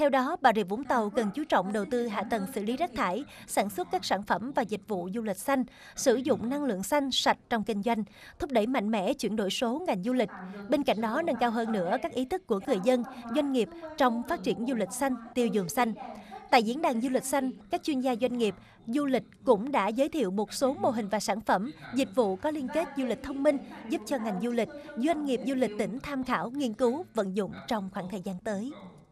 Theo đó, Bà Rịa Vũng Tàu cần chú trọng đầu tư hạ tầng xử lý rác thải, sản xuất các sản phẩm và dịch vụ du lịch xanh, sử dụng năng lượng xanh sạch trong kinh doanh, thúc đẩy mạnh mẽ chuyển đổi số ngành du lịch. Bên cạnh đó, nâng cao hơn nữa các ý thức của người dân, doanh nghiệp trong phát triển du lịch xanh, tiêu dùng xanh. Tại diễn đàn du lịch xanh, các chuyên gia doanh nghiệp du lịch cũng đã giới thiệu một số mô hình và sản phẩm, dịch vụ có liên kết du lịch thông minh giúp cho ngành du lịch, doanh nghiệp du lịch tỉnh tham khảo, nghiên cứu, vận dụng trong khoảng thời gian tới.